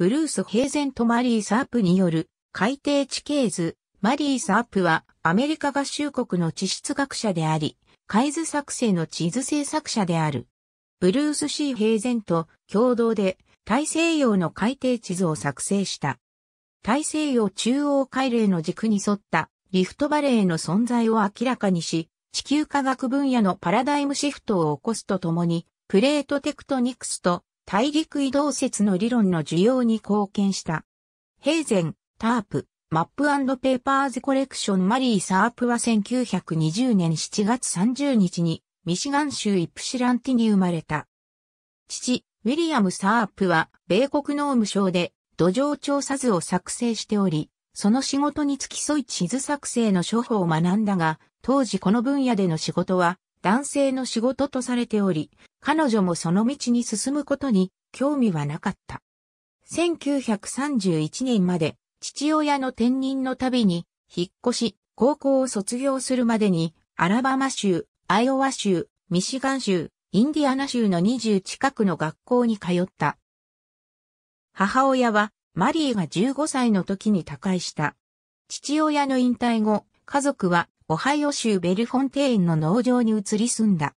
ブルース・ヘイゼンとマリー・サープによる海底地形図。マリー・サープはアメリカ合衆国の地質学者であり、海図作成の地図制作者である。ブルース・シー・ヘイゼンと共同で大西洋の海底地図を作成した。大西洋中央海嶺の軸に沿ったリフトバレーの存在を明らかにし、地球科学分野のパラダイムシフトを起こすとともに、プレートテクトニクスと大陸移動説の理論の需要に貢献した。ヘーゼン、タープ、マップペーパーズコレクションマリー・サープは1920年7月30日にミシガン州イプシランティに生まれた。父、ウィリアム・サープは米国農務省で土壌調査図を作成しており、その仕事に付き添い地図作成の処方を学んだが、当時この分野での仕事は男性の仕事とされており、彼女もその道に進むことに興味はなかった。1931年まで父親の転任の度に引っ越し、高校を卒業するまでにアラバマ州、アイオワ州、ミシガン州、インディアナ州の20近くの学校に通った。母親はマリーが15歳の時に他界した。父親の引退後、家族はオハイオ州ベルフォンテーンの農場に移り住んだ。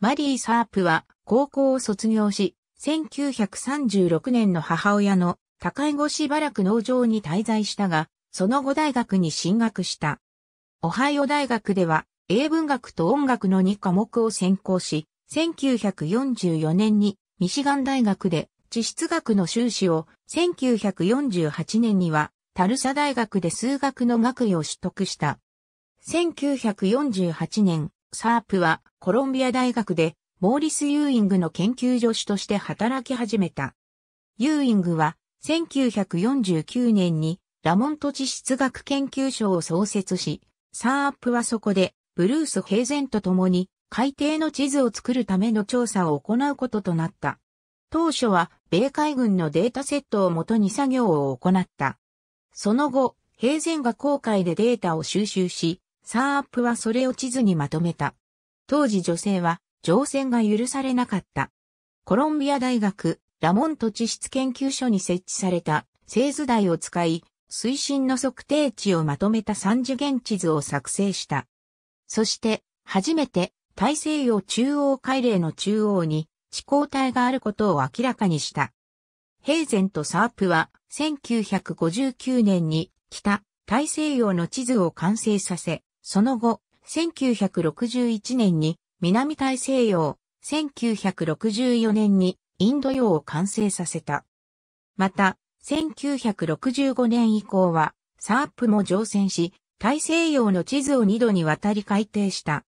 マリー・サープは高校を卒業し、1936年の母親の高い越しばらく農場に滞在したが、その後大学に進学した。オハイオ大学では英文学と音楽の2科目を専攻し、1944年にミシガン大学で地質学の修士を、1948年にはタルサ大学で数学の学位を取得した。1948年、サープはコロンビア大学でモーリス・ユーイングの研究助手として働き始めた。ユーイングは1949年にラモント地質学研究所を創設し、サープはそこでブルース・ヘイゼンと共に海底の地図を作るための調査を行うこととなった。当初は米海軍のデータセットをもとに作業を行った。その後、平然が航海でデータを収集し、サープはそれを地図にまとめた。当時女性は乗船が許されなかった。コロンビア大学ラモント地質研究所に設置された製図台を使い、水深の測定値をまとめた三次元地図を作成した。そして、初めて大西洋中央海嶺の中央に地高帯があることを明らかにした。ヘ然ゼンとサープは1959年に北大西洋の地図を完成させ、その後、1961年に南大西洋、1964年にインド洋を完成させた。また、1965年以降は、サープも乗船し、大西洋の地図を2度にわたり改定した。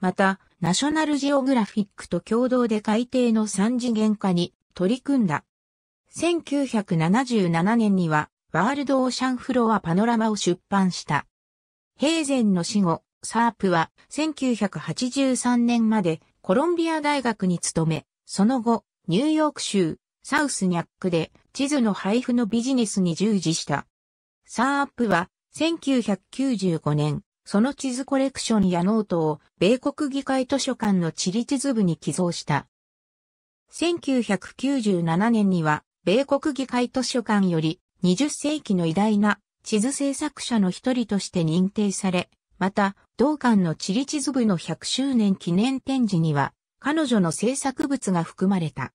また、ナショナルジオグラフィックと共同で海底の三次元化に取り組んだ。1977年には、ワールドオーシャンフロアパノラマを出版した。平前の死後、サープは1983年までコロンビア大学に勤め、その後、ニューヨーク州サウスニャックで地図の配布のビジネスに従事した。サープは1995年、その地図コレクションやノートを米国議会図書館の地理地図部に寄贈した。1997年には米国議会図書館より20世紀の偉大な地図制作者の一人として認定され、また、同館の地理地図部の100周年記念展示には、彼女の制作物が含まれた。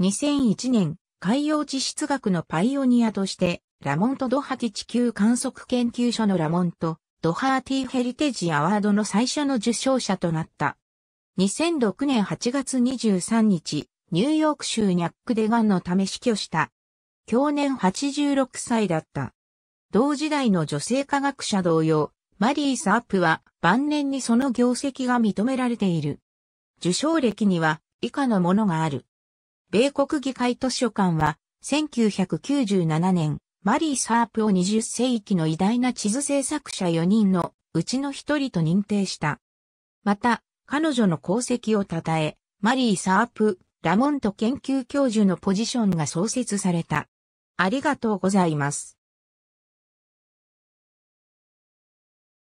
2001年、海洋地質学のパイオニアとして、ラモント・ドハティ地球観測研究所のラモント・ドハーティ・ヘリテージ・アワードの最初の受賞者となった。2006年8月23日、ニューヨーク州ニャックデガンのため死去した。去年86歳だった。同時代の女性科学者同様、マリー・サープは晩年にその業績が認められている。受賞歴には以下のものがある。米国議会図書館は1997年、マリー・サープを20世紀の偉大な地図制作者4人のうちの1人と認定した。また、彼女の功績を称え、マリー・サープ、ラモント研究教授のポジションが創設された。ありがとうございます。